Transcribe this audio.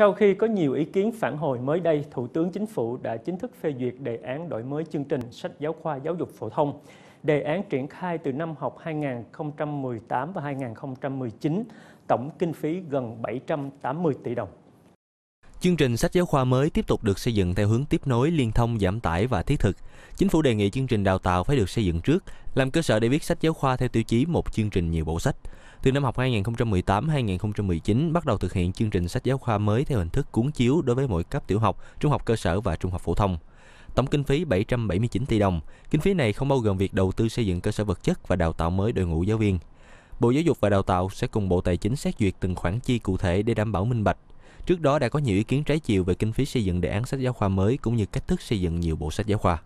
Sau khi có nhiều ý kiến phản hồi mới đây, Thủ tướng Chính phủ đã chính thức phê duyệt đề án đổi mới chương trình sách giáo khoa giáo dục phổ thông. Đề án triển khai từ năm học 2018 và 2019, tổng kinh phí gần 780 tỷ đồng. Chương trình sách giáo khoa mới tiếp tục được xây dựng theo hướng tiếp nối, liên thông, giảm tải và thiết thực. Chính phủ đề nghị chương trình đào tạo phải được xây dựng trước, làm cơ sở để viết sách giáo khoa theo tiêu chí một chương trình nhiều bộ sách. Từ năm học 2018-2019 bắt đầu thực hiện chương trình sách giáo khoa mới theo hình thức cuốn chiếu đối với mỗi cấp tiểu học, trung học cơ sở và trung học phổ thông. Tổng kinh phí 779 tỷ đồng. Kinh phí này không bao gồm việc đầu tư xây dựng cơ sở vật chất và đào tạo mới đội ngũ giáo viên. Bộ Giáo dục và Đào tạo sẽ cùng Bộ Tài chính xét duyệt từng khoản chi cụ thể để đảm bảo minh bạch, Trước đó đã có nhiều ý kiến trái chiều về kinh phí xây dựng đề án sách giáo khoa mới cũng như cách thức xây dựng nhiều bộ sách giáo khoa.